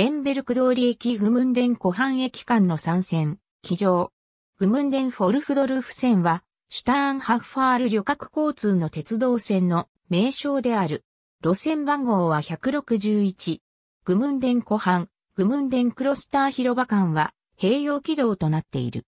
デンベルク通り駅グムンデン湖畔駅間の参戦、騎乗。グムンデンフォルフドルフ線は、シュターンハッファール旅客交通の鉄道線の名称である。路線番号は161。グムンデン湖畔、グムンデンクロスター広場間は併用軌道となっている。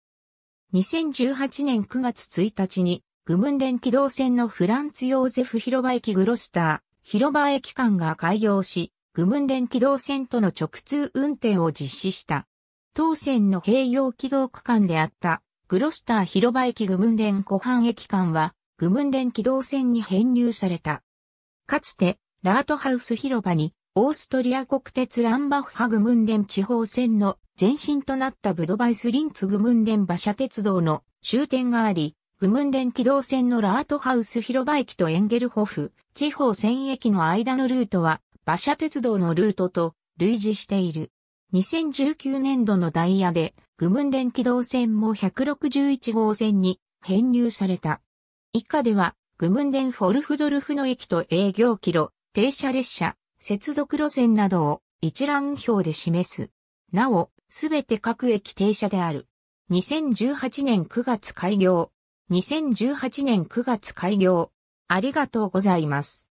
2018年9月1日に、グムンデン軌道線のフランツ・ヨーゼフ広場駅グロスター、広場駅間が開業し、愚文連軌動線との直通運転を実施した。当線の併用軌道区間であった、グロスター広場駅愚文連湖畔駅間は、愚文連軌動線に編入された。かつて、ラートハウス広場に、オーストリア国鉄ランバッハグムンデン地方線の前身となったブドバイスリンツグムンデン馬車鉄道の終点があり、グムンデン軌道線のラートハウス広場駅とエンゲルホフ地方線駅の間のルートは馬車鉄道のルートと類似している。2019年度のダイヤで、グムン電気道線も161号線に編入された。以下では、グムン電フォルフドルフの駅と営業キロ、停車列車、接続路線などを一覧表で示す。なお、すべて各駅停車である。2018年9月開業。2018年9月開業。ありがとうございます。